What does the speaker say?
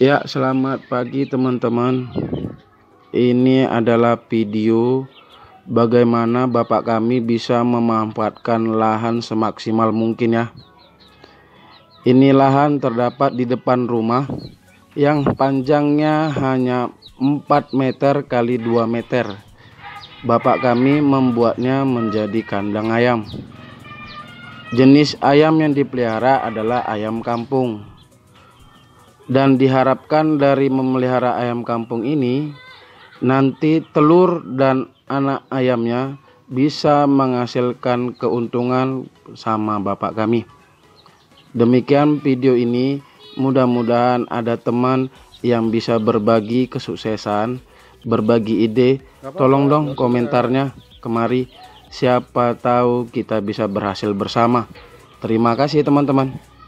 Ya, selamat pagi teman-teman. Ini adalah video bagaimana Bapak kami bisa memanfaatkan lahan semaksimal mungkin ya. Ini lahan terdapat di depan rumah yang panjangnya hanya 4 meter kali 2 meter. Bapak kami membuatnya menjadi kandang ayam. Jenis ayam yang dipelihara adalah ayam kampung dan diharapkan dari memelihara ayam kampung ini nanti telur dan anak ayamnya bisa menghasilkan keuntungan sama bapak kami. Demikian video ini, mudah-mudahan ada teman yang bisa berbagi kesuksesan, berbagi ide. Tolong dong komentarnya kemari, siapa tahu kita bisa berhasil bersama. Terima kasih teman-teman.